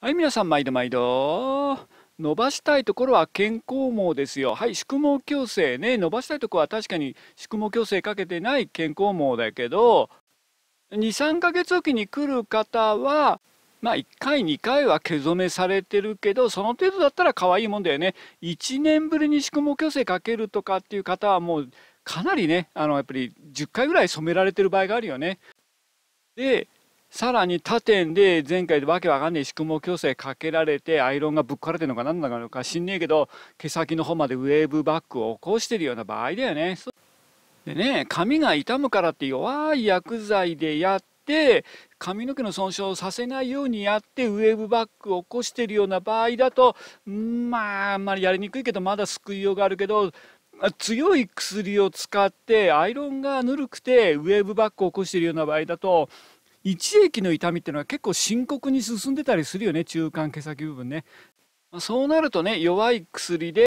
はい、皆さん、毎度毎度。伸ばしたいところは健康網ですよ。はい、宿毛矯正ね。伸ばしたいところは確かに宿毛矯正かけてない健康網だけど、2、3ヶ月おきに来る方は、まあ、1回2回は毛染めされてるけどその程度だったら可愛いもんだよね1年ぶりに宿毛矯正かけるとかっていう方はもうかなりねあのやっぱり10回ぐらい染められてる場合があるよねでさらに他店で前回でわけわかんない宿毛矯正かけられてアイロンがぶっ壊れてるのか何なのか知んねえけど毛先の方までウェーブバックを起こしてるような場合だよね。でね髪が傷むからって弱い薬剤でやって髪の毛の損傷をさせないようにやってウェーブバックを起こしてるような場合だとまああんまりやりにくいけどまだ救いようがあるけど強い薬を使ってアイロンがぬるくてウェーブバックを起こしてるような場合だと一液の痛みっていうのは結構深刻に進んでたりするよね中間毛先部分ね、まあ、そうなるとね弱い薬で、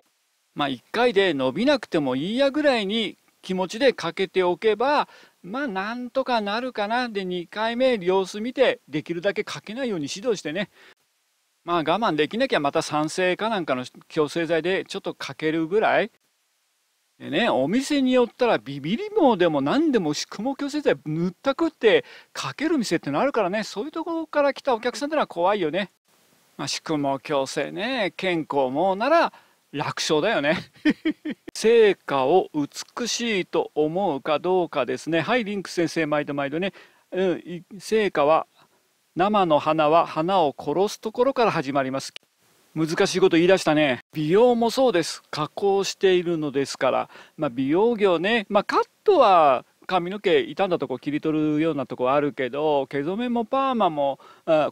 まあ、1回で伸びなくてもいいやぐらいに気持ちでかけておけばまあなんとかなるかなで2回目様子見てできるだけかけないように指導してねまあ我慢できなきゃまた酸性かなんかの強制剤でちょっとかけるぐらいねお店によったらビビり棒でも何でも宿毛矯正剤塗ったくってかける店ってのあるからねそういうところから来たお客さんってのは怖いよね。まあ、宿毛矯正ね健康もなら楽勝だよね 成果を美しいと思うかどうかですねはいリンク先生毎度毎度ね、うん、成果は生の花は花を殺すところから始まります難しいこと言い出したね美容もそうです加工しているのですから、まあ、美容業ね、まあ、カットは髪の毛傷んだとこ切り取るようなとこあるけど毛染めもパーマも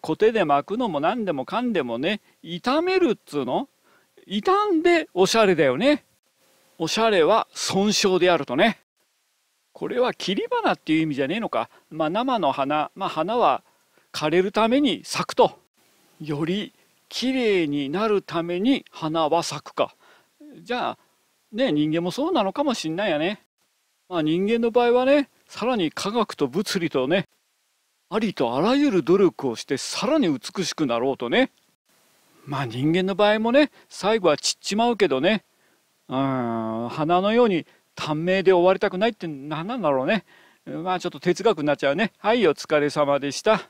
コテで巻くのも何でもかんでもね傷めるっつうの傷んでおしゃれだよねおしゃれは損傷であるとねこれは切り花っていう意味じゃねえのか、まあ、生の花、まあ、花は枯れるために咲くとより綺麗になるために花は咲くかじゃあね人間もそうなのかもしんないよね。まあ、人間の場合はねさらに科学と物理とねありとあらゆる努力をしてさらに美しくなろうとねまあ人間の場合もね最後は散っちまうけどねうん花のように短命で終わりたくないって何なんだろうねまあちょっと哲学になっちゃうねはいお疲れ様でした。